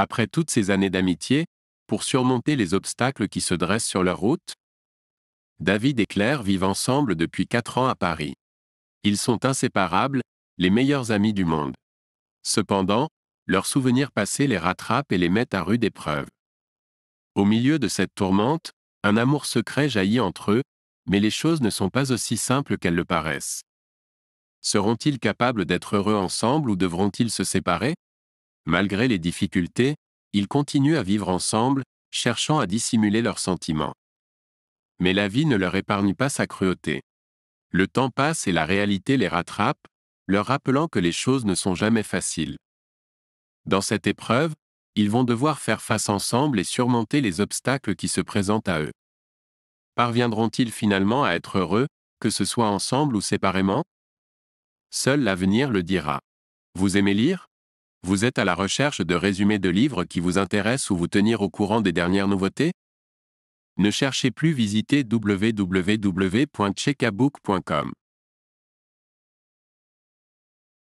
après toutes ces années d'amitié, pour surmonter les obstacles qui se dressent sur leur route David et Claire vivent ensemble depuis quatre ans à Paris. Ils sont inséparables, les meilleurs amis du monde. Cependant, leurs souvenirs passés les rattrapent et les mettent à rude épreuve. Au milieu de cette tourmente, un amour secret jaillit entre eux, mais les choses ne sont pas aussi simples qu'elles le paraissent. Seront-ils capables d'être heureux ensemble ou devront-ils se séparer Malgré les difficultés, ils continuent à vivre ensemble, cherchant à dissimuler leurs sentiments. Mais la vie ne leur épargne pas sa cruauté. Le temps passe et la réalité les rattrape, leur rappelant que les choses ne sont jamais faciles. Dans cette épreuve, ils vont devoir faire face ensemble et surmonter les obstacles qui se présentent à eux. Parviendront-ils finalement à être heureux, que ce soit ensemble ou séparément Seul l'avenir le dira. Vous aimez lire vous êtes à la recherche de résumés de livres qui vous intéressent ou vous tenir au courant des dernières nouveautés Ne cherchez plus visiter www.checkabook.com.